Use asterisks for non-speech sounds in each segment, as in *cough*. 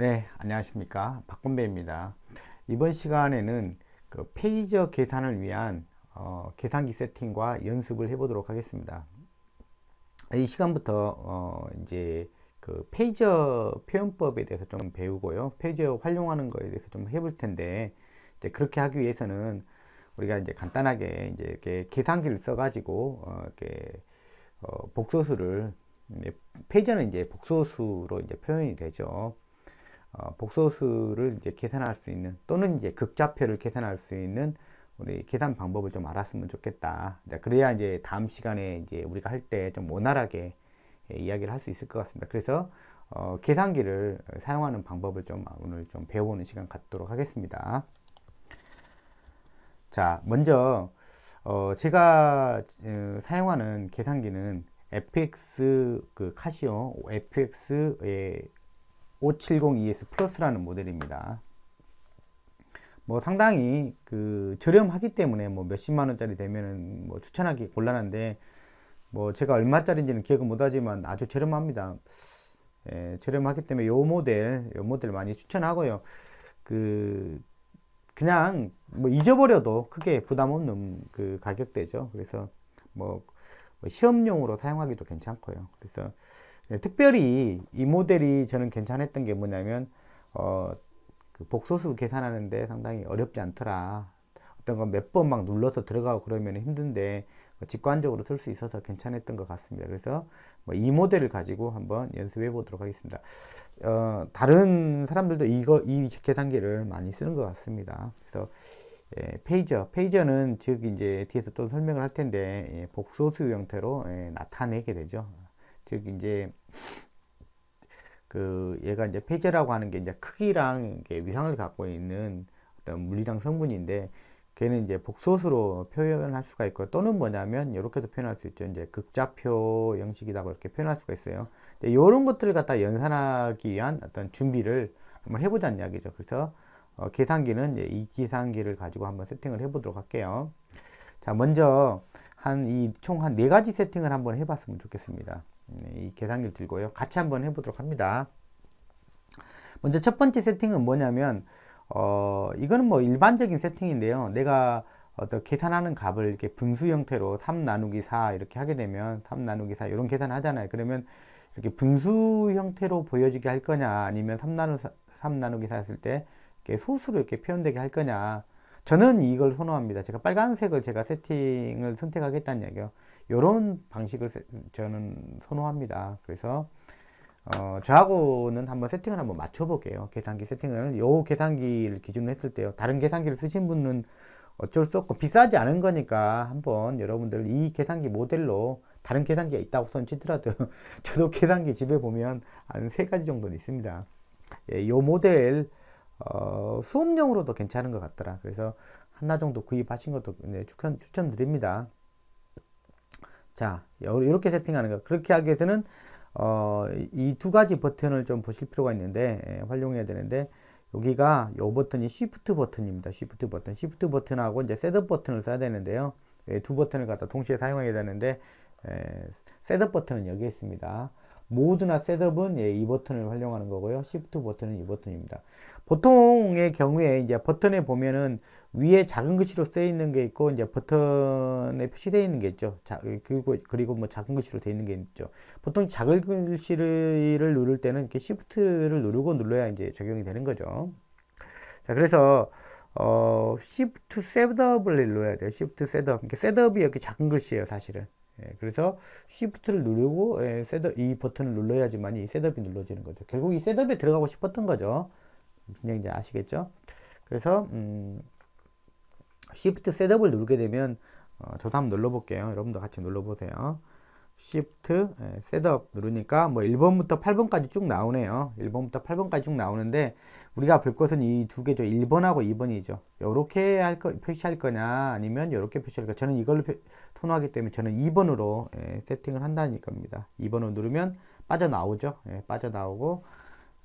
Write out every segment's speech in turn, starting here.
네, 안녕하십니까. 박건배입니다. 이번 시간에는 그 페이저 계산을 위한 어, 계산기 세팅과 연습을 해보도록 하겠습니다. 이 시간부터 어, 이제 그 페이저 표현법에 대해서 좀 배우고요. 페이저 활용하는 거에 대해서 좀 해볼 텐데 이제 그렇게 하기 위해서는 우리가 이제 간단하게 이제 이렇게 계산기를 써가지고 어, 이렇게 어, 복소수를 이제 네, 페이저는 이제 복소수로 이제 표현이 되죠. 어, 복소수를 이제 계산할 수 있는 또는 이제 극좌표를 계산할 수 있는 우리 계산 방법을 좀 알았으면 좋겠다. 그래야 이제 다음 시간에 이제 우리가 할 때 좀 원활하게 예, 이야기를 할 수 있을 것 같습니다. 그래서 어, 계산기를 사용하는 방법을 좀 오늘 좀 배워오는 시간 갖도록 하겠습니다. 자, 먼저 어, 제가 어, 사용하는 계산기는 FX 그 카시오 FX의 5 7 0 e s 플러스라는 모델입니다. 뭐 상당히 그 저렴하기 때문에 뭐 몇십만 원짜리 되면은 뭐 추천하기 곤란한데 뭐 제가 얼마짜리인지는 기억은 못하지만 아주 저렴합니다. 예, 저렴하기 때문에 요 모델, 요 모델 많이 추천하고요. 그 그냥 뭐 잊어버려도 크게 부담 없는 그 가격대죠. 그래서 뭐, 뭐 시험용으로 사용하기도 괜찮고요. 그래서 예, 특별히 이 모델이 저는 괜찮았던 게 뭐냐면 어, 그 복소수 계산하는데 상당히 어렵지 않더라. 어떤 건몇번 막 눌러서 들어가고 그러면 힘든데 뭐 직관적으로 쓸 수 있어서 괜찮았던 것 같습니다. 그래서 뭐이 모델을 가지고 한번 연습해 보도록 하겠습니다. 어, 다른 사람들도 이거 이 계산기를 많이 쓰는 것 같습니다. 그래서 예, 페이저, 페이저는 즉 이제 뒤에서 또 설명을 할 텐데 예, 복소수 형태로 예, 나타내게 되죠. 즉 이제 그 얘가 이제 폐제라고 하는 게 이제 크기랑 이게 위상을 갖고 있는 어떤 물리랑 성분인데 걔는 이제 복소수로 표현할 수가 있고 또는 뭐냐면 이렇게도 표현할 수 있죠. 이제 극좌표 형식이라고 이렇게 표현할 수가 있어요. 이런 것들을 갖다 연산하기 위한 어떤 준비를 한번 해보자는 이야기죠. 그래서 어, 계산기는 이 계산기를 가지고 한번 세팅을 해보도록 할게요. 자, 먼저 한 이 총 한 네 가지 세팅을 한번 해봤으면 좋겠습니다. 네, 이 계산기를 들고요. 같이 한번 해보도록 합니다. 먼저 첫 번째 세팅은 뭐냐면 어, 이거는 뭐 일반적인 세팅인데요. 내가 어떤 계산하는 값을 이렇게 분수 형태로 3 나누기 4 이렇게 하게 되면 3 나누기 4 이런 계산을 하잖아요. 그러면 이렇게 분수 형태로 보여지게 할 거냐 아니면 3 나누 3 나누기 4 했을 때 이렇게 소수로 이렇게 표현되게 할 거냐 저는 이걸 선호합니다. 제가 빨간색을 제가 세팅을 선택하겠다는 얘기예요. 이런 방식을 저는 선호합니다. 그래서 어, 저하고는 한번 세팅을 한번 맞춰볼게요. 계산기 세팅을 요 계산기를 기준으로 했을 때요. 다른 계산기를 쓰신 분은 어쩔 수 없고 비싸지 않은 거니까 한번 여러분들 이 계산기 모델로 다른 계산기가 있다고 선치더라도 *laughs* 저도 계산기 집에 보면 한 세 가지 정도는 있습니다. 예, 요 모델 어, 수업용으로도 괜찮은 것 같더라. 그래서 하나 정도 구입하신 것도 네, 추천, 추천드립니다. 자 이렇게 세팅하는 거 그렇게 하기 위해서는 어, 이 두 가지 버튼을 좀 보실 필요가 있는데 예, 활용해야 되는데 여기가 요 버튼이 Shift 버튼입니다. Shift 버튼, Shift 버튼하고 이제 s e 버튼을 써야 되는데요. 예, 두 버튼을 갖다 동시에 사용해야 되는데 예, s e 버튼은 여기에 있습니다. 모드나 셋업은 예, 이 버튼을 활용하는 거고요. 시프트 버튼은 이 버튼입니다. 보통의 경우에 이제 버튼에 보면은 위에 작은 글씨로 쓰여 있는 게 있고 이제 버튼에 표시되어 있는 게 있죠. 자, 그리고 그리고 뭐 작은 글씨로 되어 있는 게 있죠. 보통 작은 글씨를 누를 때는 이렇게 시프트를 누르고 눌러야 이제 적용이 되는 거죠. 자, 그래서 어, 시프트 셋업을 눌러야 돼요. 시프트 셋업. 이게 셋업이 이렇게 작은 글씨예요, 사실은. 예, 그래서 s 프트를 누르고 예, 셋업, 이 버튼을 눌러야지만 이 셋업이 눌러지는 거죠. 결국 이 셋업에 들어가고 싶었던 거죠. 그냥 이제 아시겠죠? 그래서 음, s 프트 f t 셋업을 누르게 되면 어, 저도 한번 눌러볼게요. 여러분도 같이 눌러보세요. s 프트 f t 예, 셋업 누르니까 뭐 1번부터 8번까지 쭉 나오네요. 1번부터 8번까지 쭉 나오는데 우리가 볼 것은 이 두 개죠. 1번하고 2번이죠. 요렇게할 거, 표시할 거냐 아니면 요렇게 표시할 거냐. 저는 이걸로 표, 통하기 때문에 저는 2번으로 예, 세팅을 한다는 겁니다. 2번을 누르면 빠져나오죠. 예, 빠져나오고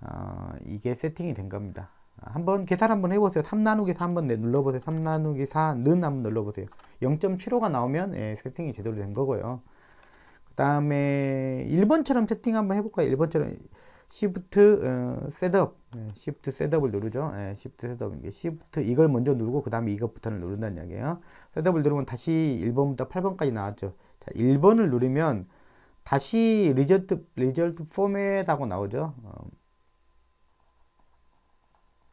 어, 이게 세팅이 된 겁니다. 한번 계산 한번 해보세요. 3 나누기 4 한번 눌러보세요. 3 나누기 4 는 한번 눌러보세요. 0.75가 나오면 예, 세팅이 제대로 된 거고요. 그 다음에 1번처럼 세팅 한번 해볼까요? 1번처럼 시프트 어, 셋업 네, 시프트 셋업을 누르죠 네, 시프트 셋업 이게 시프트 이걸 먼저 누르고 그 다음에 이것부터는 누른다는 이야기예요 셋업을 누르면 다시 1번부터 8번까지 나왔죠 자 1번을 누르면 다시 리절트 리절트 포맷하고 나오죠 어,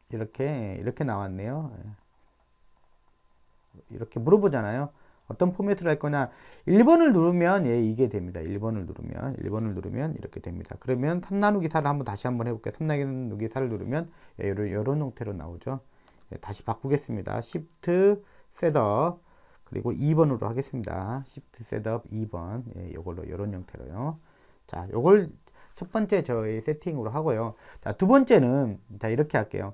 이렇게 이렇게 나왔네요 예. 이렇게 물어보잖아요 어떤 포맷으로 할 거냐 1번을 누르면 예 이게 됩니다 1번을 누르면 1번을 누르면 이렇게 됩니다 그러면 3나누기 사를 한번 다시 한번 해볼게요 3나누기 사를 누르면 예, 요런, 요런 형태로 나오죠 예, 다시 바꾸겠습니다 Shift 셋업 그리고 2번으로 하겠습니다 Shift 셋업 2번 예, 요걸로 요런 형태로요 자 요걸 첫 번째 저희 세팅으로 하고요 자두 번째는 자 이렇게 할게요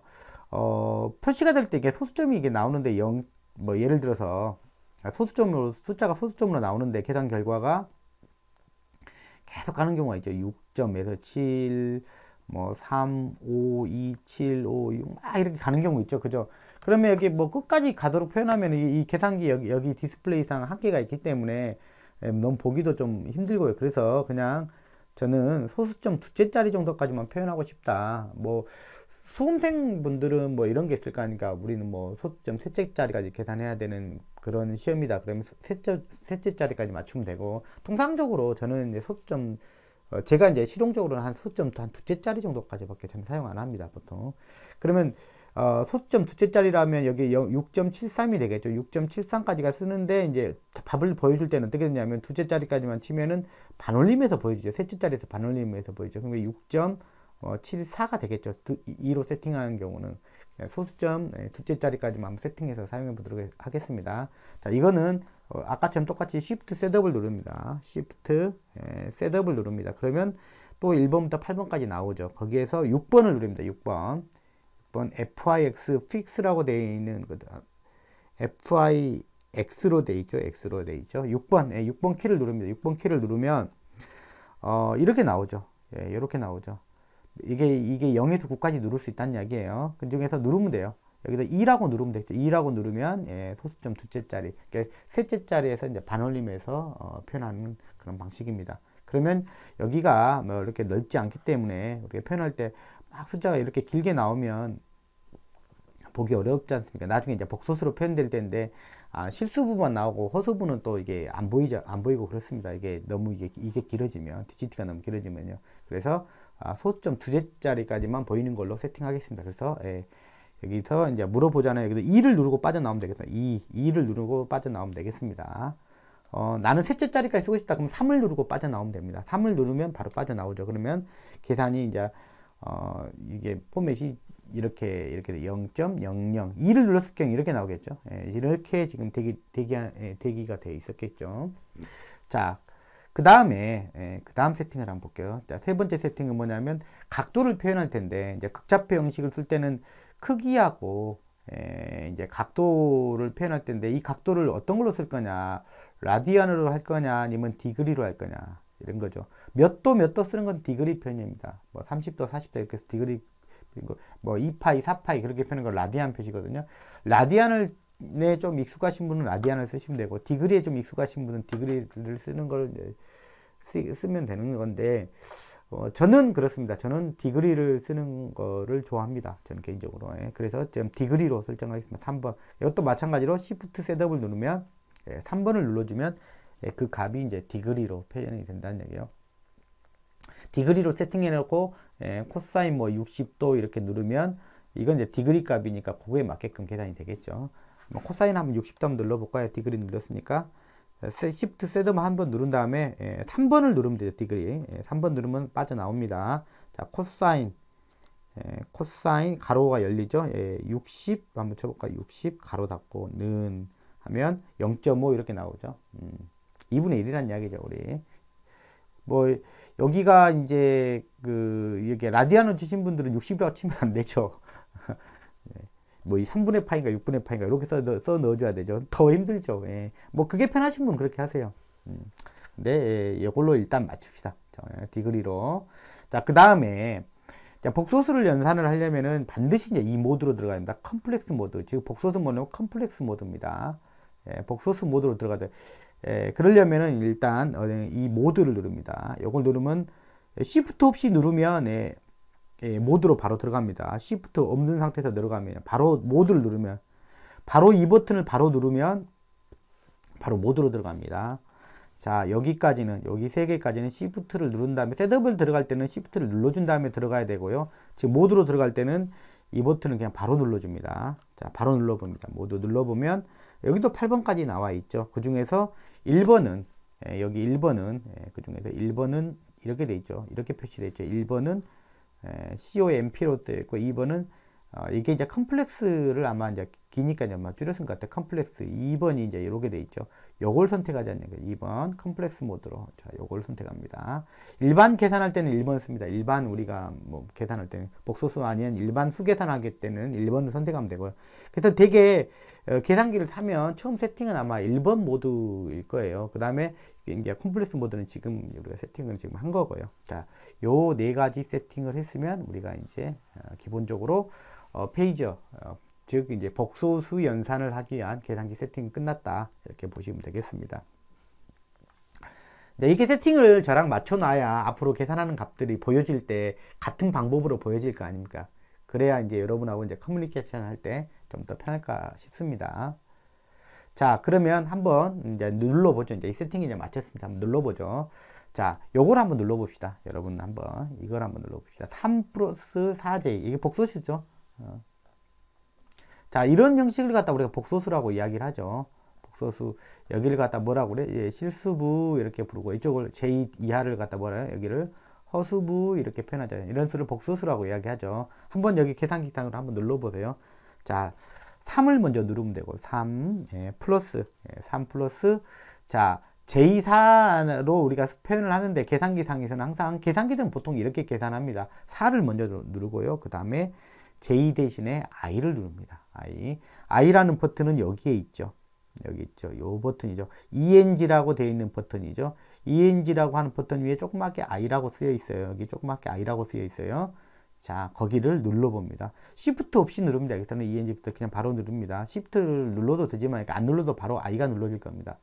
어 표시가 될 때 이게 소수점이 이게 나오는데 0, 뭐 예를 들어서 그러니까 소수점으로 숫자가 소수점으로 나오는데 계산 결과가 계속 가는 경우가 있죠. 6점에서 7, 뭐 3, 5, 2, 7, 5, 6, 막 이렇게 가는 경우 있죠. 그죠? 그러면 여기 뭐 끝까지 가도록 표현하면 이, 이 계산기 여기, 여기 디스플레이상 한계가 있기 때문에 예, 너무 보기도 좀 힘들고요. 그래서 그냥 저는 소수점 두째 자리 정도까지만 표현하고 싶다. 뭐 수험생 분들은 뭐 이런 게 있을까 하니까 우리는 뭐 소수점 셋째 자리까지 계산해야 되는 그런 시험이다. 그러면 셋째, 셋째 자리까지 맞추면 되고 통상적으로 저는 이제 소점 어, 제가 이제 실용적으로는 한 소점 한 두째 자리 정도까지밖에 저는 사용 안 합니다. 보통 그러면 어, 소점 두째 자리라면 여기 6.73이 되겠죠. 6.73까지가 쓰는데 이제 밥을 보여줄 때는 어떻게 되냐면 두째 자리까지만 치면은 반올림에서 보여주죠. 셋째 자리에서 반올림에서 보여주죠. 그러면 6.74가 어, 되겠죠. 2로 세팅하는 경우는. 네, 소수점 네, 두째 자리까지만 세팅해서 사용해 보도록 하겠습니다. 자, 이거는 어, 아까처럼 똑같이 Shift 셋업을 누릅니다. Shift 셋업을 예, 누릅니다. 그러면 또 1번부터 8번까지 나오죠. 거기에서 6번을 누릅니다. 6번. 6번 FIX fix라고 되어 있는 그, 아, FIX로 되어 있죠. X로 되어 있죠. 6번. 6번 예, 키를 누릅니다. 6번 키를 누르면 어, 이렇게 나오죠. 예, 이렇게 나오죠. 이게 이게 0에서 9까지 누를 수 있다는 이야기예요. 그 중에서 누르면 돼요. 여기서 2라고 누르면 되겠죠. 2라고 누르면 예, 소수점 두째 자리, 그러니까 셋째 자리에서 이제 반올림해서 어, 표현하는 그런 방식입니다. 그러면 여기가 뭐 이렇게 넓지 않기 때문에 우리가 표현할 때 막 숫자가 이렇게 길게 나오면 보기 어렵지 않습니까? 나중에 이제 복소수로 표현될 텐데 아, 실수부만 나오고 허수부는 또 이게 안보이죠안 보이고 그렇습니다. 이게 너무 이게 이게 길어지면 DGT가 너무 길어지면요. 그래서 아, 소수점 두 자리까지만 보이는 걸로 세팅하겠습니다. 그래서 예, 여기서 이제 물어보잖아요. 여기서 2를 누르고 빠져나오면 되겠다. 2, 2를 누르고 빠져나오면 되겠습니다. 어, 나는 셋째 자리까지 쓰고 싶다. 그럼 3을 누르고 빠져나오면 됩니다. 3을 누르면 바로 빠져나오죠. 그러면 계산이 이제 어, 이게 포맷이 이렇게 이렇게 0.00 2를 눌렀을 경우 이렇게 나오겠죠. 예, 이렇게 지금 대기 대기 예, 대기가 돼 있었겠죠. 자, 그 다음에 예, 그 다음 세팅을 한번 볼게요. 자, 세 번째 세팅은 뭐냐면 각도를 표현할 텐데 이제 극좌표 형식을 쓸 때는 크기하고 예, 이제 각도를 표현할 텐데 이 각도를 어떤 걸로 쓸 거냐 라디안으로 할 거냐 아니면 디그리로 할 거냐 이런 거죠. 몇 도 몇 도 쓰는 건 디그리 표현입니다. 뭐 30도 40도 이렇게 디그리 뭐 2파이 4파이 그렇게 표현한 걸 라디안 표시거든요. 라디안을 에좀 익숙하신 분은 라디안을 쓰시면 되고 디그리에 좀 익숙하신 분은 디그리를 쓰는 걸 쓰, 쓰면 되는 건데 어, 저는 그렇습니다. 저는 디그리를 쓰는 거를 좋아합니다. 저는 개인적으로. 예. 그래서 지금 디그리로 설정하겠습니다. 3번. 이것도 마찬가지로 시프트 셋업을 누르면 예, 3번을 눌러주면 예, 그 값이 이제 디그리로 표현이 된다는 얘기예요. 디그리로 세팅해놓고 예, 코사인 뭐 60도 이렇게 누르면 이건 이제 디그리 값이니까 그거에 맞게끔 계산이 되겠죠. 뭐 코사인 한번 60도 한번 눌러볼까요? 디그리 눌렀으니까 시프트 세드만 한번 누른 다음에 3번을 누르면 되죠. 디그리 3번 예, 누르면 빠져나옵니다. 자 코사인 코사인 가로가 열리죠. 60 예, 한번 쳐볼까요? 60 가로 닫고 는 하면 0.5 이렇게 나오죠. 음, 2분의 1이란 이야기죠. 우리 뭐 여기가 이제 그 이게 라디안을 치신 분들은 60이라고 치면 안 되죠. *laughs* 예. 뭐이 3분의 파인가 6분의 파인가 이렇게 써, 써 넣어줘야 되죠. 더 힘들죠. 예. 뭐 그게 편하신 분 그렇게 하세요. 음. 네, 이걸로 예, 예, 일단 맞춥시다. 자, 예, 디그리로. 자, 그 다음에 자, 복소수를 연산을 하려면은 반드시 이제 이 모드로 들어가야 합니다. 컴플렉스 모드. 즉, 복소수 모드는 컴플렉스 모드입니다. 예, 복소수 모드로 들어가죠. 예, 그러려면은 일단 어, 이 모드를 누릅니다. 이걸 누르면 s 프트 없이 누르면 예, 예, 모드로 바로 들어갑니다. 시프트 없는 상태에서 들어가면 바로 모드를 누르면 바로 이 버튼을 바로 누르면 바로 모드로 들어갑니다. 자 여기까지는 여기 세 개까지는 시프트를 누른 다음에 셋업을 들어갈 때는 시프트를 눌러준 다음에 들어가야 되고요. 지금 모드로 들어갈 때는 이 버튼을 그냥 바로 눌러줍니다. 자 바로 눌러봅니다. 모두 눌러보면 여기도 8번까지 나와 있죠. 그 중에서 1번은 예, 여기 1번은 예, 그 중에서 1번은 이렇게 돼 있죠. 이렇게 표시되어 있죠. 1번은 COMP로 되어 있고 2번은 어, 이게 이제 컴플렉스를 아마 이제 기니까 연막 줄여은것 같아. 컴플렉스 2번이 이제 이렇게 돼 있죠. 요걸 선택하자는 얘예요 2번 컴플렉스 모드로 자, 요걸 선택합니다. 일반 계산할 때는 1번 씁니다. 일반 우리가 뭐 계산할 때는 복소수 아니면 일반 수 계산하기 때는 1번을 선택하면 되고요. 그래서 되게 어, 계산기를 타면 처음 세팅은 아마 1번 모드일 거예요. 그 다음에 이제 컴플렉스 모드는 지금 우리가 세팅을 지금 한 거고요. 자, 요 네 가지 세팅을 했으면 우리가 이제 어, 기본적으로 어, 페이저 어, 즉 이제 복소수 연산을 하기 위한 계산기 세팅 끝났다 이렇게 보시면 되겠습니다. 네, 이렇게 세팅을 저랑 맞춰놔야 앞으로 계산하는 값들이 보여질 때 같은 방법으로 보여질 거 아닙니까? 그래야 이제 여러분하고 이제 커뮤니케이션 할 때 좀 더 편할까 싶습니다. 자, 그러면 한번 이제 눌러보죠. 이제 이 세팅 이제 맞췄습니다. 한번 눌러보죠. 자, 요걸 한번 눌러봅시다. 여러분 한번 이걸 한번 눌러봅시다. 3 플러스 4j 이게 복소수죠. 어. 자, 이런 형식을 갖다 우리가 복소수라고 이야기를 하죠. 복소수. 여기를 갖다 뭐라고 그래? 예, 실수부 이렇게 부르고 이쪽을 제2 이하를 갖다 뭐라 요 여기를 허수부 이렇게 표현하죠. 이런 수를 복소수라고 이야기하죠. 한번 여기 계산기상으로 한번 눌러보세요. 자, 3을 먼저 누르면 되고 3 예, 플러스 예, 3 플러스 자 제2사로 우리가 표현을 하는데 계산기상에서는 항상 계산기들은 보통 이렇게 계산합니다. 4를 먼저 누르고요. 그 다음에 제 J 대신에 I를 누릅니다. I. I라는 버튼은 여기에 있죠. 여기 있죠. 요 버튼이죠. ENG라고 되어 있는 버튼이죠. ENG라고 하는 버튼 위에 조그맣게 I라고 쓰여 있어요. 여기 조그맣게 I라고 쓰여 있어요. 자, 거기를 눌러봅니다. 시프트 없이 누릅니다. 여기 서는 ENG부터 그냥 바로 누릅니다. 시프트를 눌러도 되지만 그러니까 안 눌러도 바로 I가 눌러질 겁니다.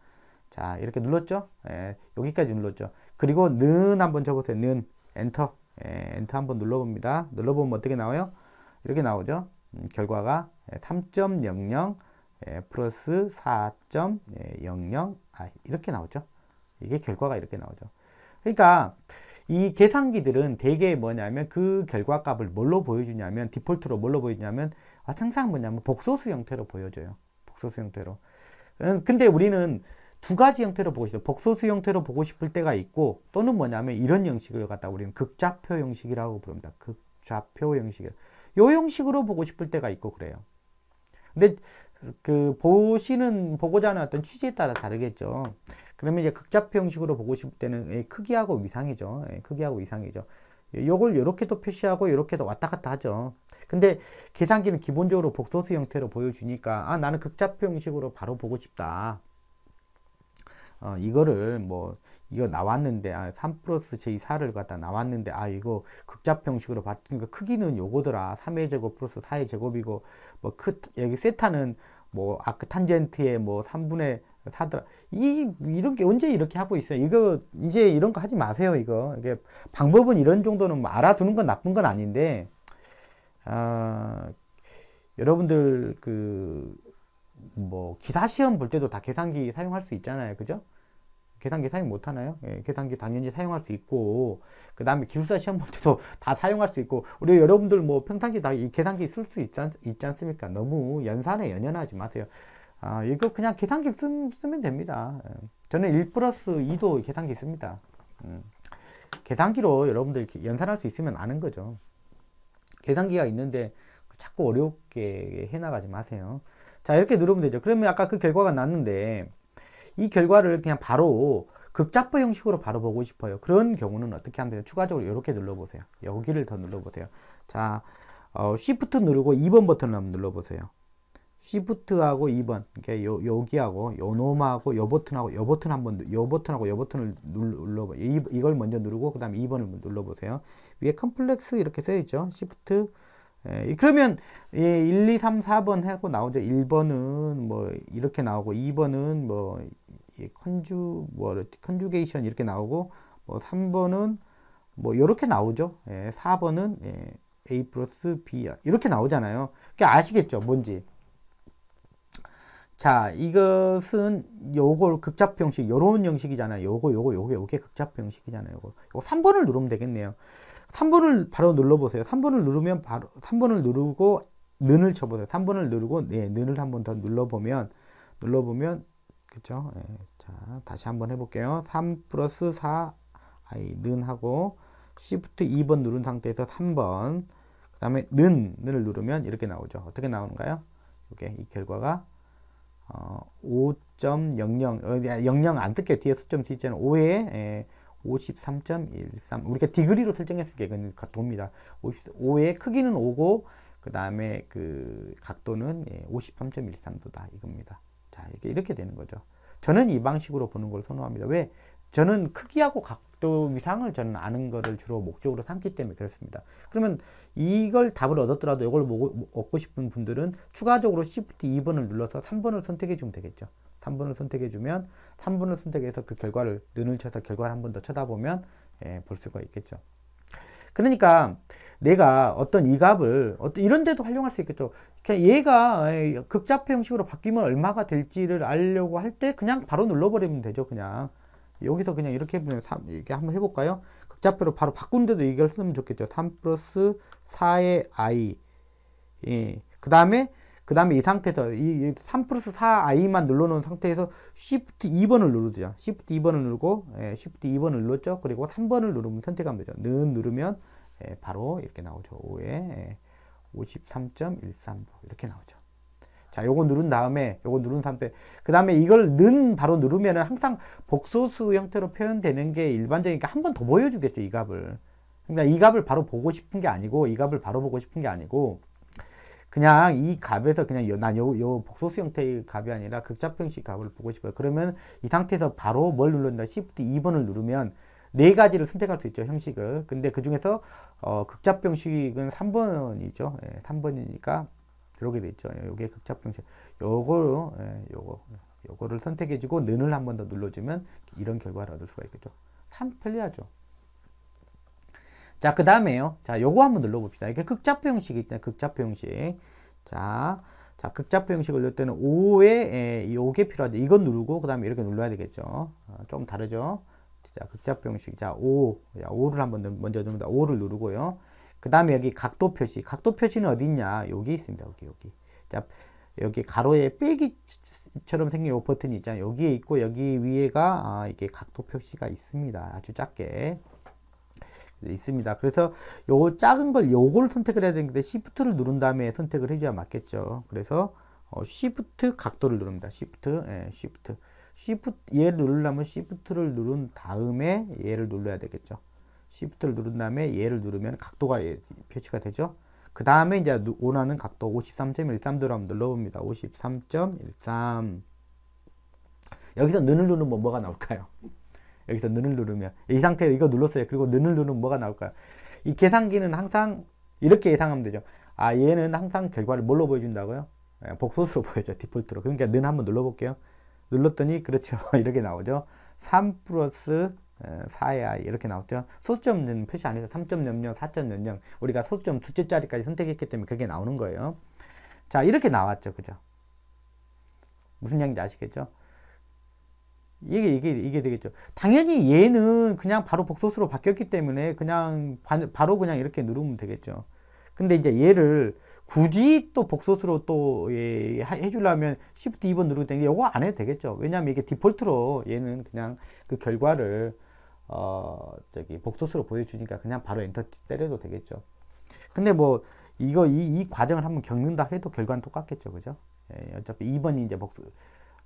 자, 이렇게 눌렀죠? 예, 여기까지 눌렀죠. 그리고 는 한번 적어보세요. 는 엔터. 예, 엔터 한번 눌러봅니다. 눌러보면 어떻게 나와요? 이렇게 나오죠. 음, 결과가 3.00 예, 예, 플러스 4.00 아, 이렇게 나오죠. 이게 결과가 이렇게 나오죠. 그러니까 이 계산기들은 대개 뭐냐면 그 결과값을 뭘로 보여주냐면 디폴트로 뭘로 보여주냐면 아, 항상 뭐냐면 복소수 형태로 보여줘요. 복소수 형태로. 음, 근데 우리는 두 가지 형태로 보고 싶어 복소수 형태로 보고 싶을 때가 있고 또는 뭐냐면 이런 형식을 갖다 우리는 극좌표 형식이라고 부릅니다. 극좌표 형식이라고. 요 형식으로 보고 싶을 때가 있고 그래요. 근데 그 보시는 보고자 하는 어떤 취지에 따라 다르겠죠. 그러면 이제 극좌표 형식으로 보고 싶을 때는 예, 크기하고 위상이죠. 예, 크기하고 위상이죠. 예, 요걸 이렇게도 표시하고 이렇게도 왔다 갔다 하죠. 근데 계산기는 기본적으로 복소수 형태로 보여주니까 아 나는 극좌표 형식으로 바로 보고 싶다. 어, 이거를 뭐 이거 나왔는데 아, 3 플러스 제2사를 갖다 나왔는데 아 이거 극자평식으로봤그니까 크기는 요거더라 3의 제곱 플러스 4의 제곱이고 뭐 크, 여기 세타는 뭐 아크 탄젠트의 뭐 3분의 4더라 이이런게 언제 이렇게 하고 있어요 이거 이제 이런 거 하지 마세요 이거 이게 방법은 이런 정도는 뭐 알아두는 건 나쁜 건 아닌데 아 여러분들 그 뭐 기사 시험 볼 때도 다 계산기 사용할 수 있잖아요 그죠 계산기 사용 못하나요? 예, 계산기 당연히 사용할 수 있고 그 다음에 기술사 시험 볼 때도 *laughs* 다 사용할 수 있고 우리 여러분들 뭐 평상시 다이 계산기 쓸 수 있지, 않, 습니까 너무 연산에 연연하지 마세요. 아, 이거 그냥 계산기 쓰, 쓰면 됩니다. 예. 저는 1 플러스 2도 계산기 씁니다. 음. 계산기로 여러분들 연산할 수 있으면 아는 거죠. 계산기가 있는데 자꾸 어렵게 해나가지 마세요. 자 이렇게 누르면 되죠. 그러면 아까 그 결과가 났는데 이 결과를 그냥 바로 극자포 형식으로 바로 보고 싶어요. 그런 경우는 어떻게 하면 되냐? 추가적으로 이렇게 눌러보세요. 여기를 더 눌러보세요. 자, 어, Shift 누르고 2번 버튼을 한번 눌러보세요. Shift하고 2번, 이게 렇 요, 여기하고 요 놈하고 요 버튼하고 요 버튼 한번 요 버튼하고 요 버튼을 눌러봐. 이, 이걸 먼저 누르고 그다음에 2번을 눌러보세요. 위에 컴플렉스 이렇게 써 있죠. Shift 예, 그러면 예, 1, 2, 3, 4번 하고 나오죠. 1번은 뭐 이렇게 나오고 2번은 뭐 컨주 뭐 컨주게이션 이렇게 나오고 뭐 3번은 뭐 이렇게 나오죠. 예, 4번은 예, A 플러스 B 아, 이렇게 나오잖아요. 그 아시겠죠, 뭔지. 자, 이것은 요걸 극좌표 형식, 요런 형식이잖아요. 요거, 요거, 요게, 요게 극좌표 형식이잖아요. 요거. 요거 3번을 누르면 되겠네요. 3번을 바로 눌러보세요. 3번을 누르면 바로, 3번을 누르고, 눈을 쳐보세요. 3번을 누르고, 네, 는을 한번더 눌러보면, 눌러보면, 그렇죠? 예, 자, 다시 한번 해볼게요. 3 플러스 4 아이, 는 하고 Shift 2번 누른 상태에서 3번 그 다음에 는을 누르면 이렇게 나오죠. 어떻게 나오는가요? 이게 이 결과가 어, 5.00 00안 뜰게요. 뒤에 수점 뒤에는 5에 53.13 우리가 디그리로 설정했으니까 이니 각도입니다. 5의 크기는 5고 그 다음에 그 각도는 53.13도다 예, 이겁니다. 자, 이렇게, 이렇게 되는 거죠. 저는 이 방식으로 보는 걸 선호합니다. 왜? 저는 크기하고 각도 위상을 저는 아는 것을 주로 목적으로 삼기 때문에 그렇습니다. 그러면 이걸 답을 얻었더라도 이걸 뭐, 얻고 싶은 분들은 추가적으로 Shift 2번을 눌러서 3번을 선택해 주면 되겠죠. 3번을 선택해 주면 3번을 선택해서 그 결과를 눈을 쳐서 결과를 한 번 더 쳐다보면 예, 볼 수가 있겠죠. 그러니까 내가 어떤 이 값을 어떤 이런 데도 활용할 수 있겠죠. 얘가 예, 극자폐 형식으로 바뀌면 얼마가 될지를 알려고 할 때 그냥 바로 눌러버리면 되죠. 그냥 여기서 그냥 이렇게 해보면 3, 이렇게 한번 해볼까요? 극자표로 바로 바꾼데도 이걸 쓰면 좋겠죠. 3 플러스 4의 i. 예. 그 다음에, 그 다음에 이 상태에서, 이3 플러스 4i만 눌러놓은 상태에서 Shift 2번을 누르죠. Shift 2번을 누르고, 예, Shift 2번을 눌렀죠. 그리고 3번을 누르면 선택하면 되죠. 는 누르면, 예, 바로 이렇게 나오죠. 5에. 예. 5 3 1 3 이렇게 나오죠. 자, 요거 누른 다음에 요거 누른 상태 그 다음에 이걸 는 바로 누르면은 항상 복소수 형태로 표현되는 게 일반적이니까 그러니까 한번 더 보여주겠죠 이 값을. 그러이 그러니까 값을 바로 보고 싶은 게 아니고 이 값을 바로 보고 싶은 게 아니고 그냥 이 값에서 그냥 요, 난 요, 요 복소수 형태의 값이 아니라 극좌평식 값을 보고 싶어요. 그러면 이 상태에서 바로 뭘 누른다? Shift 2번을 누르면 네 가지를 선택할 수 있죠. 형식을. 근데 그 중에서 어, 극자병식은 3번이죠. 예, 3번이니까 들어오게 됐죠 요게 극자병식. 요거 예, 요거. 요거를 선택해 주고 는을 한 번 더 눌러 주면 이런 결과를 얻을 수가 있겠죠. 참 편리하죠. 자, 그다음에요. 자, 요거 한 번 눌러 봅시다. 이게 극자병식이있잖아요극자병식 자, 자, 극자병식을 넣을 때는 5에 에, 예, 요게 필요하죠. 이건 누르고 그다음에 이렇게 눌러야 되겠죠. 어, 좀 다르죠. 자, 극자병식 자, 5. 자, 5를 한번 먼저 누른다. 5를 누르고요. 그 다음에 여기 각도 표시. 각도 표시는 어디 있냐? 여기 있습니다. 여기, 여기. 자, 여기 가로에 빼기처럼 생긴 요 버튼이 있잖아요. 여기에 있고, 여기 위에가, 아, 이게 각도 표시가 있습니다. 아주 작게. 네, 있습니다. 그래서 요 작은 걸 요걸 선택을 해야 되는데 시프트를 누른 다음에 선택을 해줘야 맞겠죠. 그래서 어, 시프트 각도를 누릅니다. 시프트, 예, 시프트. Shift 얘를 누르려면 Shift를 누른 다음에 얘를 눌러야 되겠죠. Shift를 누른 다음에 얘를 누르면 각도가 예, 표시가 되죠. 그 다음에 이제 원하는 각도 53.13도로 한번 눌러봅니다. 53.13 여기서 눈을 누르면 뭐, 가 나올까요? *laughs* 여기서 눈을 누르면 이 상태에 이거 눌렀어요. 그리고 눈을 누르면 뭐가 나올까요? 이 계산기는 항상 이렇게 예상하면 되죠. 아 얘는 항상 결과를 뭘로 보여준다고요? 예, 복소수로 *laughs* 보여줘 디폴트로. 그러니까 는 한번 눌러볼게요. 눌렀더니 그렇죠. *laughs* 이렇게 나오죠. 3 플러스 4야 이렇게 나왔죠. 소점은 표시 안 해서 3.00, 4.00 우리가 소점 두째 자리까지 선택했기 때문에 그게 나오는 거예요. 자 이렇게 나왔죠. 그죠? 무슨 양인지 아시겠죠? 이게 이게 이게 되겠죠. 당연히 얘는 그냥 바로 복소수로 바뀌었기 때문에 그냥 바, 로 그냥 이렇게 누르면 되겠죠. 근데 이제 얘를 굳이 또 복소스로 또 예, 해주려면 Shift 2번 누르고 되는게 이거 안 해도 되겠죠. 왜냐하면 이게 디폴트로 얘는 그냥 그 결과를 어 저기 복소스로 보여주니까 그냥 바로 엔터 때려도 되겠죠. 근데 뭐 이거 이, 이 과정을 한번 겪는다 해도 결과는 똑같겠죠, 그죠? 예, 어차피 2번이 이제 복수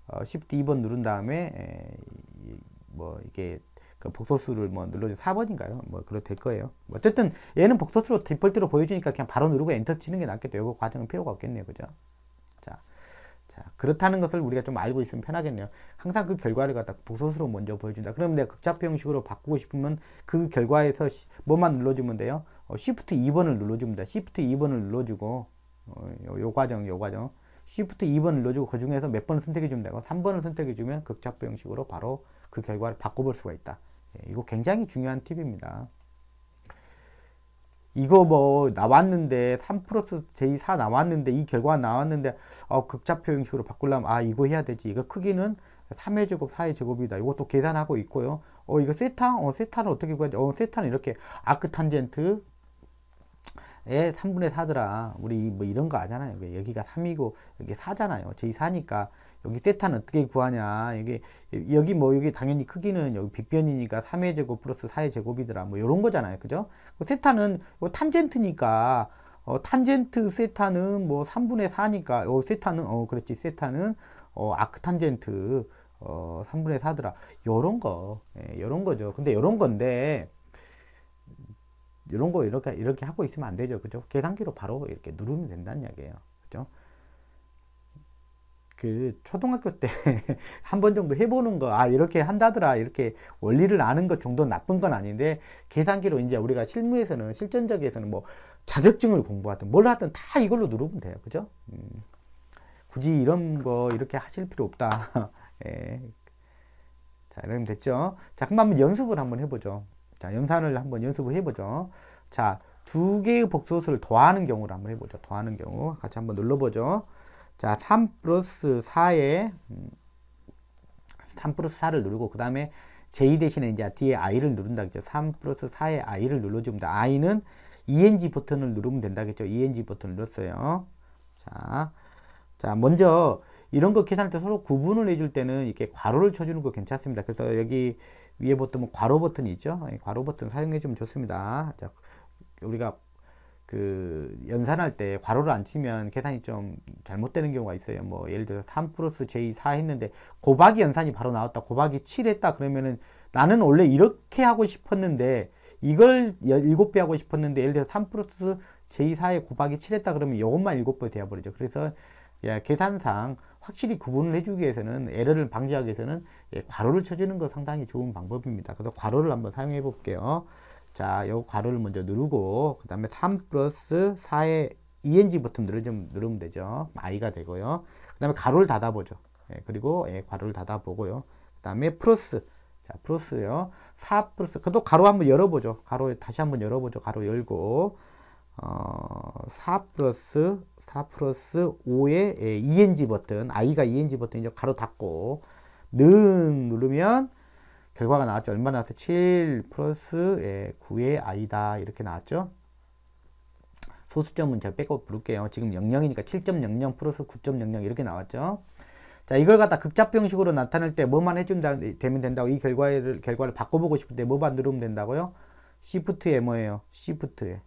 어, Shift 2번 누른 다음에 예, 뭐 이게 그 복소수를 뭐눌러준 4번인가요? 뭐, 뭐 그렇게 될 거예요. 어쨌든 얘는 복소수로 디폴트로 보여주니까 그냥 바로 누르고 엔터 치는 게 낫겠죠. 이거 과정은 필요가 없겠네요. 그죠? 자, 자 그렇다는 것을 우리가 좀 알고 있으면 편하겠네요. 항상 그 결과를 갖다 복소수로 먼저 보여준다. 그러면 내가 극좌표 형식으로 바꾸고 싶으면 그 결과에서 시, 뭐만 눌러주면 돼요? 어, Shift 2번을 눌러줍니다. Shift 2번을 눌러주고 어, 요, 요 과정, 요 과정 Shift 2번 을 눌러주고 그 중에서 몇 번을 선택해 주면 되고 3번을 선택해 주면 극좌표 형식으로 바로 그 결과를 바꿔볼 수가 있다. 예, 이거 굉장히 중요한 팁입니다. 이거 뭐 나왔는데 3 플러스 J4 나왔는데 이 결과 나왔는데 어, 극좌표 형식으로 바꾸려면 아 이거 해야 되지 이거 크기는 3의 제곱 4의 제곱이다 이것도 계산하고 있고요 어 이거 세타 어 세타는 어떻게 구하지 어 세타는 이렇게 아크 탄젠트 에 3분의 4더라 우리 뭐 이런 거 아잖아요 여기가 3이고 여기 4잖아요 j4니까 여기 세타는 어떻게 구하냐. 이게 여기 뭐 여기 당연히 크기는 여기 빗변이니까 3의 제곱 플러스 4의 제곱이더라. 뭐 이런 거잖아요. 그죠? 세타는 그 요 탄젠트니까 어, 탄젠트 세타는 뭐 3분의 4니까 어, 세타는 어 그렇지 세타는 어, 아크탄젠트 어, 3분의 4더라. 요런 거. 예, 요런 거죠. 근데 요런 건데 이런 거 이렇게 이렇게 하고 있으면 안 되죠. 그죠? 계산기로 바로 이렇게 누르면 된다는 이야기예요. 그죠? 그 초등학교 때 한 번 *laughs* 정도 해보는 거, 아, 이렇게 한다더라, 이렇게 원리를 아는 것 정도는 나쁜 건 아닌데, 계산기로 이제 우리가 실무에서는, 실전적에서는 뭐 자격증을 공부하든 뭘 하든 다 이걸로 누르면 돼요. 그죠? 음, 굳이 이런 거 이렇게 하실 필요 없다. *laughs* 예. 자, 이러면 됐죠? 자, 그럼 한번 연습을 한번 해보죠. 자, 연산을 한번 연습을 해보죠. 자, 두 개의 복소수를 더하는 경우를 한번 해보죠. 더하는 경우. 같이 한번 눌러보죠. 자, 3 플러스 4에 3 음, 플러스 4를 누르고 그 다음에 j 대신에 이제 뒤에 i를 누른다그죠3 플러스 4에 i를 눌러줍니다. i는 eng 버튼을 누르면 된다겠죠. eng 버튼을 눌렀어요. 자, 자 먼저 이런 거 계산할 때 서로 구분을 해줄 때는 이렇게 괄호를 쳐주는 거 괜찮습니다. 그래서 여기 위에 버튼통 괄호 버튼이 있죠. 괄호 버튼 사용해 주면 좋습니다. 자, 우리가 그 연산할 때 괄호를 안 치면 계산이 좀 잘못되는 경우가 있어요. 뭐 예를 들어 3 플러스 J4 했는데 곱하기 연산이 바로 나왔다. 곱하기 7 했다. 그러면은 나는 원래 이렇게 하고 싶었는데 이걸 7배 하고 싶었는데 예를 들어 3 플러스 J4에 곱하기 7 했다. 그러면 이것만 7배 되어버리죠. 그래서 예, 계산상 확실히 구분을 해주기 위해서는 에러를 방지하기 위해서는 예, 괄호를 쳐주는 거 상당히 좋은 방법입니다. 그래서 괄호를 한번 사용해 볼게요. 자, 요 괄호를 먼저 누르고 그 다음에 3 플러스 4의 ENG 버튼을좀 누르면 되죠. I가 되고요. 그 다음에 괄호를 닫아보죠. 예, 그리고 예, 괄호를 닫아보고요. 그 다음에 플러스 자, 플러스요. 4 플러스 그것도 괄호 한번 열어보죠. 괄호 다시 한번 열어보죠. 괄호 열고 어, 4 플러스 4 플러스 5의 예, ENG 버튼 I가 ENG 버튼이죠. 괄호 닫고 는 누르면 결과가 나왔죠. 얼마 나왔어요? 7 플러스 예, 9의 i다 이렇게 나왔죠. 소수점은 제가 빼고 부를게요. 지금 00이니까 7.00 플러스 9.00 이렇게 나왔죠. 자 이걸 갖다 극좌표 형식으로 나타낼 때 뭐만 해주면 되면 된다고 이 결과를 결과를 바꿔보고 싶을 때 뭐만 누르면 된다고요? 시프트에 뭐예요? 시프트에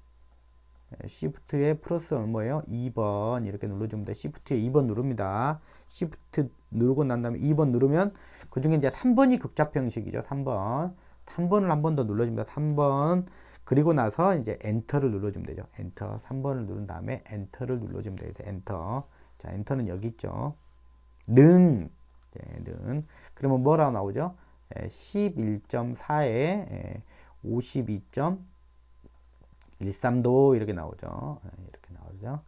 예, 시프트에 플러스 얼마예요? 2번 이렇게 눌러줍니다. 시프트에 2번 누릅니다. 시프트 누르고 난 다음에 2번 누르면 그 중에 이제 3번이 극좌평식이죠 3번. 3번을 한 번 더 눌러줍니다. 3번. 그리고 나서 이제 엔터를 눌러주면 되죠. 엔터. 3번을 누른 다음에 엔터를 눌러주면 되죠. 엔터. 자, 엔터는 여기 있죠. 는. 네, 는. 그러면 뭐라고 나오죠? 11.4에 예, 52.13도 예, 이렇게 나오죠. 예, 이렇게 나오죠.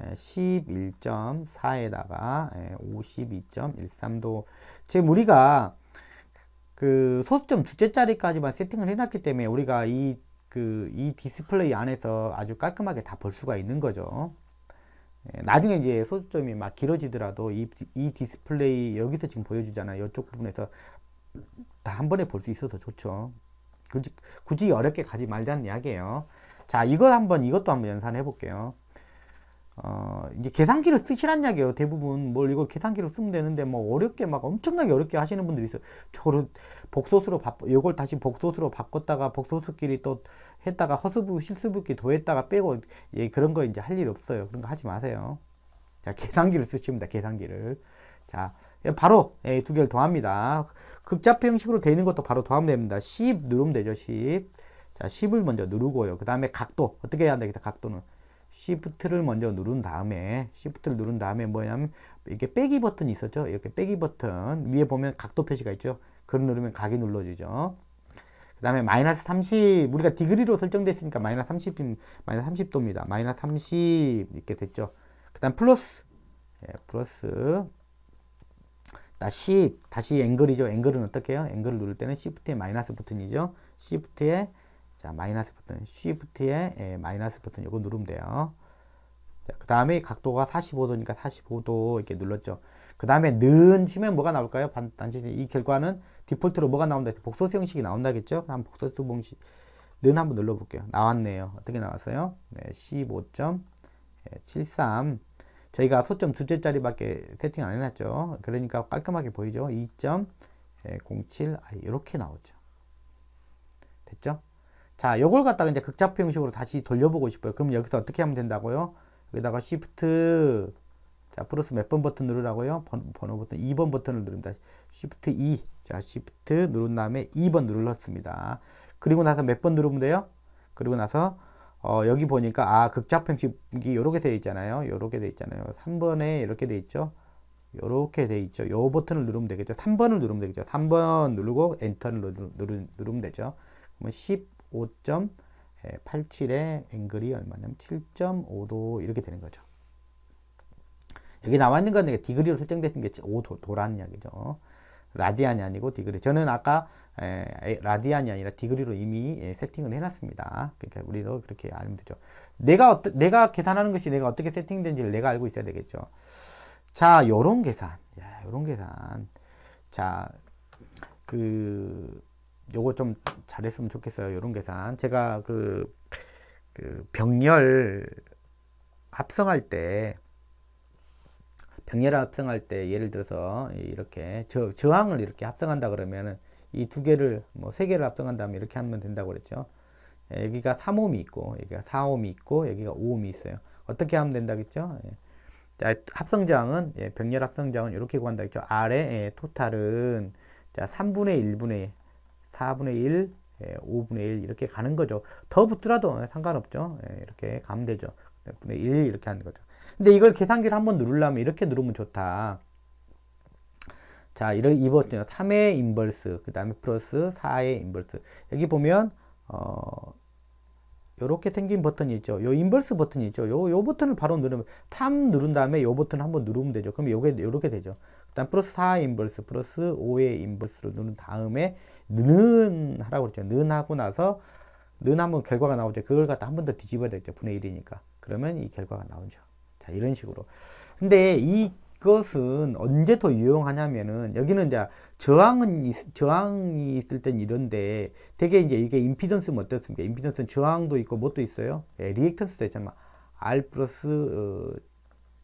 11.4에다가 예, 52.13도 예, 지금 우리가 그 소수점 두째 자리까지만 세팅을 해놨기 때문에 우리가 이 그, 이 디스플레이 안에서 아주 깔끔하게 다 볼 수가 있는 거죠. 예, 나중에 이제 소수점이 막 길어지더라도 이, 이 디스플레이 여기서 지금 보여주잖아요. 이쪽 부분에서 다 한 번에 볼 수 있어서 좋죠. 굳이, 굳이 어렵게 가지 말자는 이야기예요. 자, 이것 한번, 이것도 한번 연산해 볼게요. 어, 이제 계산기를 쓰시란 이야기예요. 대부분 뭘 이걸 계산기로 쓰면 되는데 뭐 어렵게 막 엄청나게 어렵게 하시는 분들이 있어요. 저를 복소수로 바꿔 이걸 다시 복소수로 바꿨다가 복소수끼리또 했다가 허수부 실수부끼리 더했다가 빼고 예, 그런 거 이제 할 일 없어요. 그런 거 하지 마세요. 자, 계산기를 쓰십니다 계산기를. 자, 예, 바로 예, 두 개를 더합니다. 극자표 형식으로 되어 있는 것도 바로 더하면 됩니다. 10 누르면 되죠. 10. 자, 10을 먼저 누르고요. 그 다음에 각도. 어떻게 해야 되겠다. 각도는. Shift를 먼저 누른 다음에 Shift를 누른 다음에 뭐냐면 이게 빼기 버튼이 있었죠. 이렇게 빼기 버튼 위에 보면 각도 표시가 있죠. 그걸 누르면 각이 눌러지죠. 그 다음에 마이너스 30 우리가 디그리로 설정됐으니까 마이너스 30 마이너스 30도입니다. 마이너스 30 이렇게 됐죠. 그 다음 플러스 예, 플러스 다시 다시 앵글이죠. 앵글은 어떻게 해요? 앵글을 누를 때는 Shift의 마이너스 버튼이죠. Shift의 자, 마이너스 버튼, Shift에 예, 마이너스 버튼 이거 누르면 돼요. 자, 그 다음에 각도가 45도니까 45도 이렇게 눌렀죠. 그 다음에 는 치면 뭐가 나올까요? 반, 단지 이 결과는 디폴트로 뭐가 나온다? 복소수 형식이 나온다겠죠? 한번 복소수 공식 는 한번 눌러볼게요. 나왔네요. 어떻게 나왔어요? 네, 15.73 저희가 소점 두째 자리밖에 세팅 안 해놨죠. 그러니까 깔끔하게 보이죠. 2.07 예, 이렇게 나오죠. 됐죠? 자, 요걸 갖다가 이제 극좌표 형식으로 다시 돌려보고 싶어요. 그럼 여기서 어떻게 하면 된다고요? 여기다가 Shift 자, 플러스 몇 번 버튼 누르라고요? 번, 호 버튼 2번 버튼을 누릅니다. Shift 2. E. 자, Shift 누른 다음에 2번 눌렀습니다. 그리고 나서 몇 번 누르면 돼요? 그리고 나서 어, 여기 보니까 아, 극좌표 형식이 요렇게 되어 있잖아요. 요렇게 되어 있잖아요. 3번에 이렇게 되어 있죠. 요렇게 되어 있죠. 요 버튼을 누르면 되겠죠. 3번을 누르면 되겠죠. 3번 누르고 엔터를 누르, 누르, 누르면 되죠. 그러면 10 5.87의 앵글이 얼마냐면 7.5도 이렇게 되는 거죠. 여기 나와 있는 건 디그리로 설정되는 게 5도라는 이야기죠. 라디안이 아니고 디그리. 저는 아까 에, 라디안이 아니라 디그리로 이미 예, 세팅을 해놨습니다. 그러니까 우리도 그렇게 알면 되죠. 내가 어떠, 내가 계산하는 것이 내가 어떻게 세팅된지를 내가 알고 있어야 되겠죠. 자, 요런 계산. 야, 요런 계산. 자, 그 요거 좀 잘했으면 좋겠어요. 요런 계산. 제가 그, 그 병렬 합성할 때 병렬 합성할 때 예를 들어서 이렇게 저, 저항을 이렇게 합성한다 그러면은 이 두 개를 뭐 세 개를 합성한다면 이렇게 하면 된다고 그랬죠. 예, 여기가 3옴이 있고 여기가 4옴이 있고 여기가 5옴이 있어요. 어떻게 하면 된다겠죠? 예. 자, 합성저항은 예, 병렬 합성저항은 이렇게 구한다겠죠. 아래 예, 토탈은 자, 3분의 1분의 4분의 1, 5분의 예, 1 이렇게 가는 거죠. 더 붙더라도 예, 상관없죠. 예, 이렇게 가면 되죠. 1분의 1 이렇게 하는 거죠. 근데 이걸 계산기를 한번 누르려면 이렇게 누르면 좋다. 자, 이런 이번에 3의 인버스, 그 다음에 플러스 4의 인버스. 여기 보면 어 요렇게 생긴 버튼이 있죠. 요 인버스 버튼이 있죠. 요, 요 버튼을 바로 누르면 3 누른 다음에 요 버튼을 한번 누르면 되죠. 그럼 요게 요렇게 되죠. 그다음 플러스 4의 인버스 플러스 5의 인버스를 누른 다음에 느는 하라고 그랬죠. 느 하고 나서 느하면 결과가 나오죠. 그걸 갖다 한 번 더 뒤집어야 되죠. 분의 1이니까. 그러면 이 결과가 나오죠. 자, 이런 식으로. 근데 이것은 언제 더 유용하냐면은 여기는 이제 저항은 저항이 있을 땐 이런데 되게 이제 이게 임피던스면 어떻습니까? 임피던스는 저항도 있고 뭣도 있어요. 예, 리액턴스도 있잖아. R 플러스 어,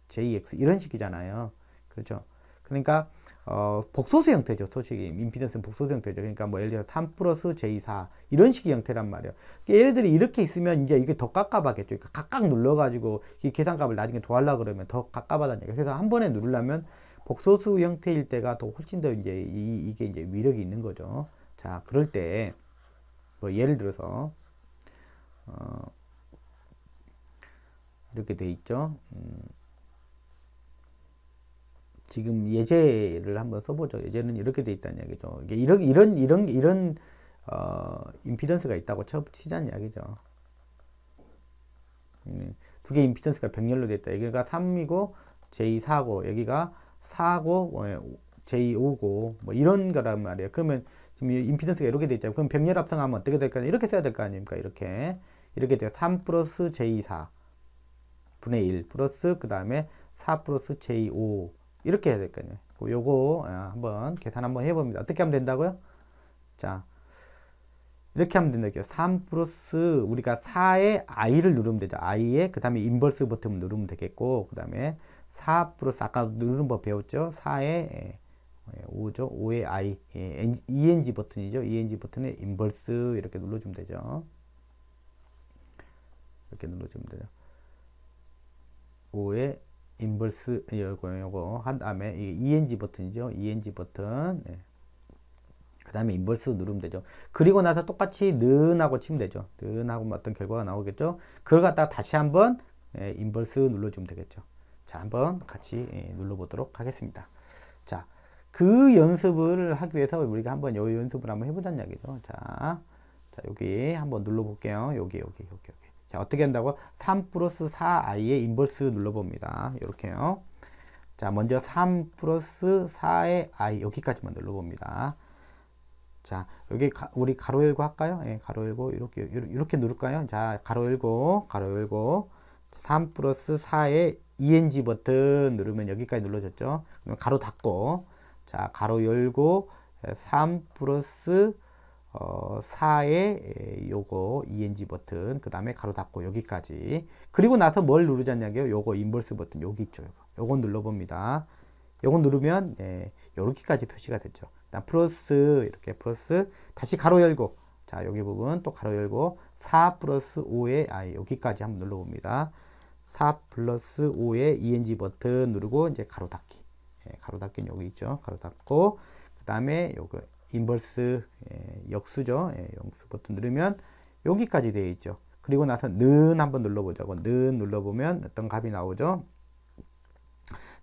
JX 이런 식이잖아요. 그렇죠? 그러니까 어, 복소수 형태죠. 소식이. 임피던스는 복소수 형태죠. 그러니까 뭐 예를 들어 3 플러스 J4 이런 식의 형태란 말이에요. 그러니까 얘네들이 이렇게 있으면 이제 이게 더 깝깝하겠죠. 그러니까 각각 눌러가지고 이 계산값을 나중에 더하려 그러면 더 깝깝하다는 얘기예요. 그래서 한 번에 누르려면 복소수 형태일 때가 더 훨씬 더 이제 이, 이게 이제 위력이 있는 거죠. 자, 그럴 때 뭐 예를 들어서 어, 이렇게 돼 있죠. 음. 지금 예제를 한번 써보죠. 예제는 이렇게 돼 있다는 이야기죠. 이게 이런 이런 이런 이런 어, 임피던스가 있다고 쳐 치자는 이야기죠. 음, 두개 임피던스가 백렬로돼 있다. 여기가 3이고 J4고 여기가 4고 J5고 뭐, 뭐 이런 거란 말이에요. 그러면 지금 임피던스가 이렇게 돼 있죠. 그럼 백렬 합성하면 어떻게 될까? 요 이렇게 써야 될 거 아닙니까? 이렇게 이렇게 돼요. 3 플러스 J4 분의 1 플러스 그 다음에 4 플러스 J5 이렇게 해야 될 거예요. 그 요거 예, 한번 계산 한번 해봅니다. 어떻게 하면 된다고요? 자, 이렇게 하면 된다고요. 3 플러스 우리가 4의 i를 누르면 되죠. i에 그 다음에 인버스 버튼을 누르면 되겠고 그 다음에 4 플러스 아까 누르는 법 배웠죠. 4의 5죠. 5의 i 예, eng 버튼이죠. eng 버튼에 인버스 이렇게 눌러주면 되죠. 이렇게 눌러주면 되죠. 5의 인버스 요거 요거 한 다음에 ENG 버튼이죠. ENG 버튼. 네. 그 다음에 인버스 누르면 되죠. 그리고 나서 똑같이 는하고 치면 되죠. 는하고 어떤 결과가 나오겠죠. 그걸 갖다가 다시 한번 예, 인버스 눌러주면 되겠죠. 자, 한번 같이 예, 눌러보도록 하겠습니다. 자, 그 연습을 하기 위해서 우리가 한번 요 연습을 한번 해보자는 이기죠 자, 자 여기 한번 눌러볼게요. 여기, 여기, 여기, 여기. 자, 어떻게 한다고? 3 플러스 4i의 인버스 눌러봅니다. 이렇게요. 자, 먼저 3 플러스 4의 i 여기까지만 눌러봅니다. 자, 여기 가, 우리 가로 열고 할까요? 예, 가로 열고 이렇게 이렇게 누를까요? 자, 가로 열고 가로 열고 3 플러스 4의 ENG 버튼 누르면 여기까지 눌러졌죠? 그럼 가로 닫고 자, 가로 열고 3 플러스 어, 4에 요거 ENG 버튼 그 다음에 가로 닫고 여기까지 그리고 나서 뭘 누르자냐고요 요거 인벌스 버튼 여기 있죠 요거. 요거 눌러봅니다 요거 누르면 예, 요렇게까지 표시가 됐죠 일단 플러스 이렇게 플러스 다시 가로 열고 자 여기 부분 또 가로 열고 4 플러스 5에 아 여기까지 한번 눌러봅니다 4 플러스 5에 ENG 버튼 누르고 이제 가로 닫기 예, 가로 닫기는 여기 있죠 가로 닫고 그 다음에 요거 인버스 예, 역수죠. 역수 예, 버튼 누르면 여기까지 되어 있죠. 그리고 나서 는 한번 눌러보자고 는 눌러보면 어떤 값이 나오죠.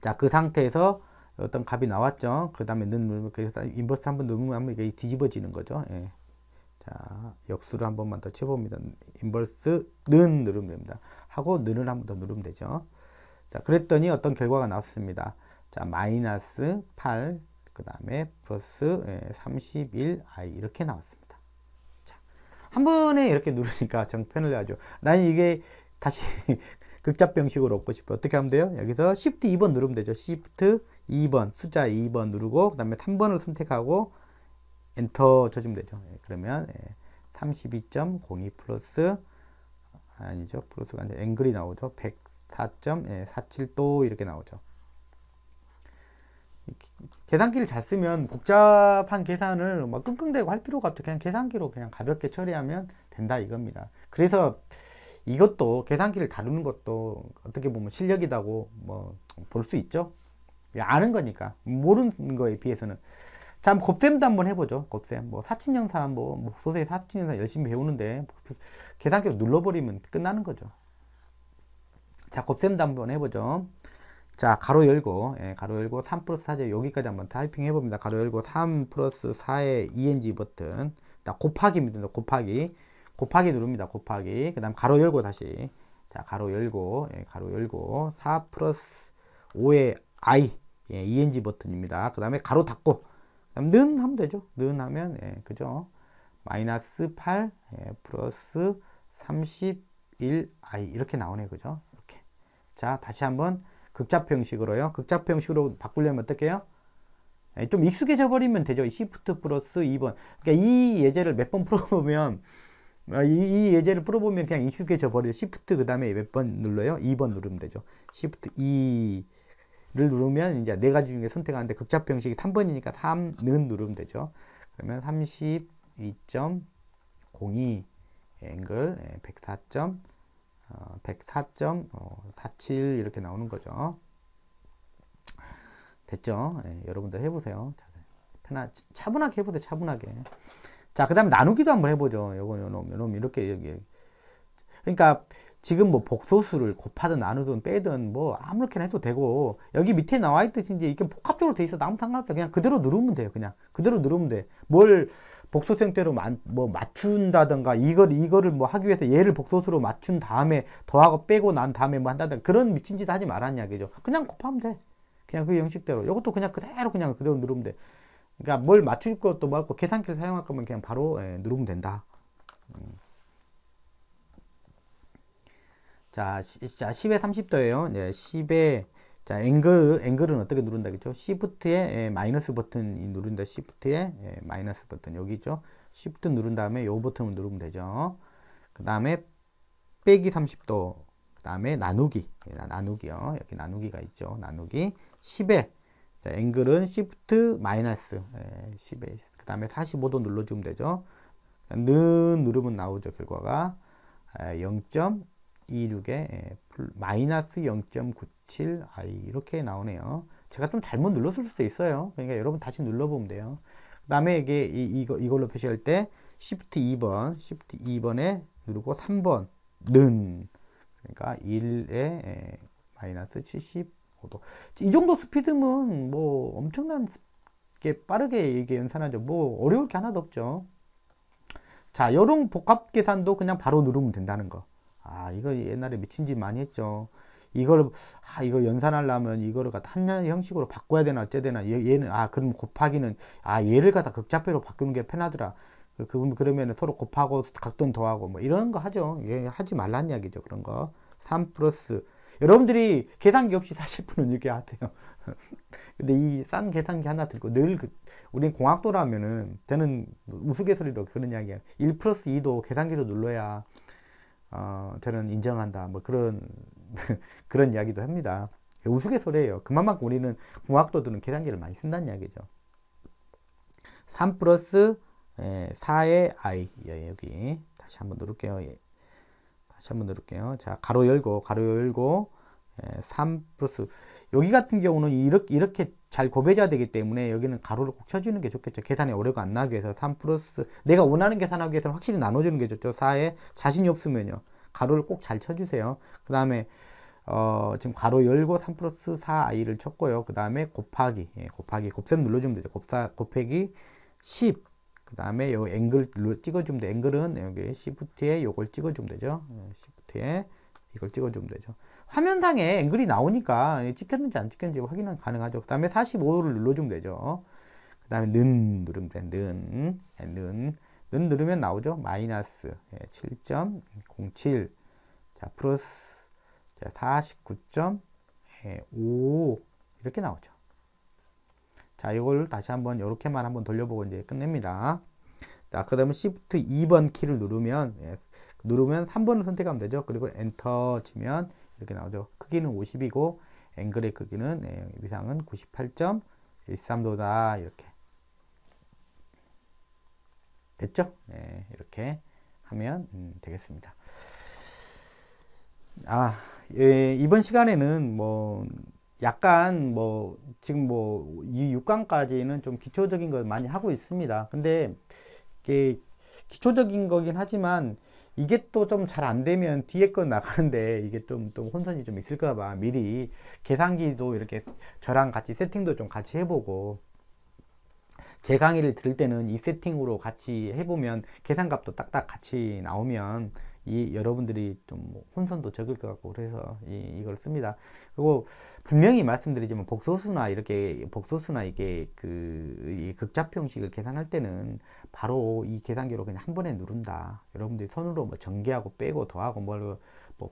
자 그 상태에서 어떤 값이 나왔죠. 그 다음에 는 누르면 그래서 인버스 한번 누르면 이게 뒤집어지는 거죠. 예. 자 역수를 한 번만 더 쳐봅니다. 인버스 는 누르면 됩니다. 하고 는을 한번더 누르면 되죠. 자 그랬더니 어떤 결과가 나왔습니다. 자 마이너스 8그 다음에 플러스 31i 예, 이렇게 나왔습니다. 자, 한 번에 이렇게 누르니까 정편을 해야죠. 난 이게 다시 *laughs* 극자병식으로 얻고 싶어요. 어떻게 하면 돼요? 여기서 Shift 2번 누르면 되죠. Shift 2번, 숫자 2번 누르고 그 다음에 3번을 선택하고 엔터 쳐주면 되죠. 예, 그러면 32.02 예, 플러스 아니죠. 플러스가 아니라 앵글이 나오죠. 104.47도 이렇게 나오죠. 계산기를 잘 쓰면 복잡한 계산을 막 끙끙대고 할 필요가 없죠. 그냥 계산기로 그냥 가볍게 처리하면 된다 이겁니다. 그래서 이것도 계산기를 다루는 것도 어떻게 보면 실력이라고 뭐 볼 수 있죠. 예, 아는 거니까 모르는 거에 비해서는 참 곱셈도 한번 해보죠. 곱셈 뭐 사친형사 뭐 소세 사친형사 열심히 배우는데 계산기로 눌러버리면 끝나는 거죠. 자 곱셈도 한번 해보죠. 자 가로 열고 예, 가로 열고 3 플러스 4죠 여기까지 한번 타이핑 해봅니다 가로 열고 3 플러스 4의 ENG 버튼 자 곱하기입니다 곱하기 곱하기 누릅니다 곱하기 그 다음 가로 열고 다시 자 가로 열고 예, 가로 열고 4 플러스 5의 I 예, ENG 버튼입니다 그 다음에 가로 닫고 그 다음 는 하면 되죠 는 하면 예, 그죠 마이너스 8 예, 플러스 31I 이렇게 나오네 그죠 이렇게 자 다시 한번 극좌표 형식으로요. 극좌표 형식으로 바꾸려면 어떻게 해요? 예, 좀 익숙해져 버리면 되죠. 시프트 플러스 2번. 그러니까 이 예제를 몇 번 *laughs* 풀어보면 아, 이, 이, 예제를 풀어보면 그냥 익숙해져 버려요. 시프트 그 다음에 몇 번 눌러요? 2번 누르면 되죠. 시프트 2를 누르면 이제 네 가지 중에 선택하는데 극좌표 형식이 3번이니까 3는 누르면 되죠. 그러면 32.02 앵글 104. 예, 104.47 어, 이렇게 나오는 거죠. 됐죠? 예, 여러분들 해보세요. 편하, 차분하게 해보세요. 차분하게. 자, 그 다음에 나누기도 한번 해보죠. 요거, 요놈, 요놈, 이렇게, 여기. 그러니까 지금 뭐 복소수를 곱하든 나누든 빼든 뭐 아무렇게나 해도 되고 여기 밑에 나와 있듯이 이제 이게 복합적으로 돼 있어. 아무 상관없다. 그냥 그대로 누르면 돼요. 그냥 그대로 누르면 돼. 뭘 복소생태로 마, 뭐 맞춘다든가 이걸 이거를 뭐 하기 위해서 얘를 복소수로 맞춘 다음에 더하고 빼고 난 다음에 뭐 한다든가 그런 미친 짓 하지 말았냐 그죠? 그냥 곱하면 돼. 그냥 그 형식대로. 이것도 그냥 그대로 그냥 그대로 누르면 돼. 그러니까 뭘 맞출 것도 뭐고 계산기를 사용할 거면 그냥 바로 예, 누르면 된다. 음. 자, 시, 자 10에 30도예요. 예, 10에 자, 앵글, 앵글은 어떻게 누른다겠죠? 시프트에 예, 마이너스 버튼 누른다. 시프트에 예, 마이너스 버튼. 여기 있죠? 시프트 누른 다음에 요 버튼을 누르면 되죠. 그 다음에 빼기 30도. 그 다음에 나누기. 예, 나누기요. 여기 나누기가 있죠. 나누기. 10에. 자, 앵글은 시프트 마이너스. 예, 10에. 그 다음에 45도 눌러주면 되죠. 는 누르면 나오죠. 결과가. 0. 아, 26에 예, 마이너스 0.97 i 이렇게 나오네요. 제가 좀 잘못 눌렀을 수도 있어요. 그러니까 여러분 다시 눌러보면 돼요. 그 다음에 이게 이, 이거, 이걸로 표시할 때 Shift 2번, Shift 2번에 누르고 3번 는 그러니까 1에 예, 마이너스 75도 이 정도 스피드면 뭐 엄청난 게 빠르게 이게 연산하죠. 뭐 어려울 게 하나도 없죠. 자, 여름 복합 계산도 그냥 바로 누르면 된다는 거. 아, 이거 옛날에 미친 짓 많이 했죠. 이걸, 아, 이거 연산하려면 이거를 갖다 한 형식으로 바꿔야 되나, 어째되나. 얘, 얘는 아, 그럼 곱하기는, 아, 얘를 갖다 극자표로 바꾸는 게 편하더라. 그, 그 그러면 서로 곱하고 각도는 더하고 뭐 이런 거 하죠. 예, 하지 말란 이야기죠. 그런 거. 3 플러스. 여러분들이 계산기 없이 사실 분은 이렇게 하세요. *laughs* 근데 이 싼 계산기 하나 들고 늘 그, 우린 공학도라면은 저는 뭐 우스갯소리로 그런 이야기예요. 1 플러스 2도 계산기로 눌러야 어, 저는 인정한다. 뭐 그런 *laughs* 그런 이야기도 합니다. 우스갯소리예요. 그만큼 우리는 공학도들은 계산기를 많이 쓴다는 이야기죠. 3 플러스 4의 예, i 예, 여기 다시 한번 누를게요. 예. 다시 한번 누를게요. 자 가로 열고 가로 열고 3 플러스 여기 같은 경우는 이렇게, 이렇게 잘 고배져야 되기 때문에 여기는 가로를 꼭 쳐주는 게 좋겠죠. 계산에 오류가 안 나기 위해서 3 플러스 내가 원하는 계산하기 위해서는 확실히 나눠주는 게 좋죠. 4에 자신이 없으면요. 가로를 꼭 잘 쳐주세요. 그 다음에 어, 지금 가로 열고 3 플러스 4i를 쳤고요. 그 다음에 곱하기, 예, 곱하기, 곱셈 눌러주면 되죠. 곱사, 곱하기 10. 그 다음에 요 앵글 찍어주면 돼. 앵글은 여기 시프트에 요걸 찍어주면 되죠. 시프트에 예, 이걸 찍어주면 되죠. 화면상에 앵글이 나오니까 찍혔는지 안 찍혔는지 확인은 가능하죠. 그 다음에 45를 눌러주면 되죠. 그 다음에 는 누르면 돼. 는, 네, 는, 는 누르면 나오죠. 마이너스 7.07 예, 자, 플러스 49.5 예, 이렇게 나오죠. 자, 이걸 다시 한번 이렇게만 한번 돌려보고 이제 끝냅니다. 자, 그 다음에 Shift 2번 키를 누르면, 예, 누르면 3번을 선택하면 되죠. 그리고 엔터 치면 이렇게 나오죠. 크기는 50이고 앵글의 크기는 네, 위상은 98.13도다 이렇게 됐죠? 네, 이렇게 하면 음, 되겠습니다. 아, 예, 이번 시간에는 뭐 약간 뭐 지금 뭐이 6강까지는 좀 기초적인 걸 많이 하고 있습니다. 근데 이게 기초적인 거긴 하지만 이게 또 좀 잘 안 되면 뒤에 건 나가는데 이게 좀 또 혼선이 좀 있을까봐 미리 계산기도 이렇게 저랑 같이 세팅도 좀 같이 해보고 제 강의를 들을 때는 이 세팅으로 같이 해보면 계산값도 딱딱 같이 나오면 이 여러분들이 좀 혼선도 적을 것 같고 그래서 이, 이걸 씁니다. 그리고 분명히 말씀드리지만 복소수나 이렇게 복소수나 이게 그극좌표식을 계산할 때는 바로 이 계산기로 그냥 한 번에 누른다. 여러분들이 손으로 뭐 전개하고 빼고 더하고 뭘뭐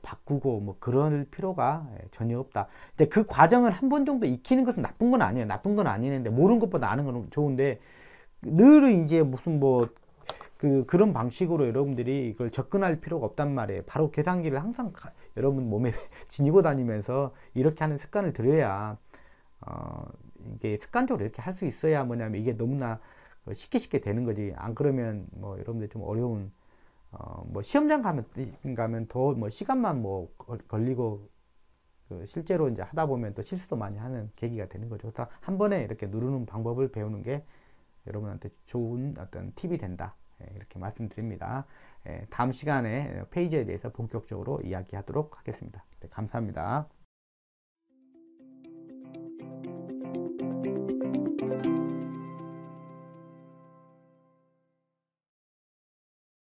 바꾸고 뭐 그럴 필요가 예, 전혀 없다. 근데 그 과정을 한 번 정도 익히는 것은 나쁜 건 아니에요. 나쁜 건 아니는데 모르는 것보다 아는 건 좋은데 그 늘 이제 무슨 뭐 그, 그런 방식으로 여러분들이 이걸 접근할 필요가 없단 말이에요. 바로 계산기를 항상 가, 여러분 몸에 *laughs* 지니고 다니면서 이렇게 하는 습관을 들여야, 어, 이게 습관적으로 이렇게 할 수 있어야 뭐냐면 이게 너무나 그 쉽게 쉽게 되는 거지. 안 그러면 뭐 여러분들 좀 어려운, 어, 뭐 시험장 가면, 가면 더 뭐 시간만 뭐 걸리고 그 실제로 이제 하다 보면 또 실수도 많이 하는 계기가 되는 거죠. 한 번에 이렇게 누르는 방법을 배우는 게 여러분한테 좋은 어떤 팁이 된다. 예, 이렇게 말씀드립니다. 예, 다음 시간에 어, 페이지에 대해서 본격적으로 이야기하도록 하겠습니다. 네, 감사합니다.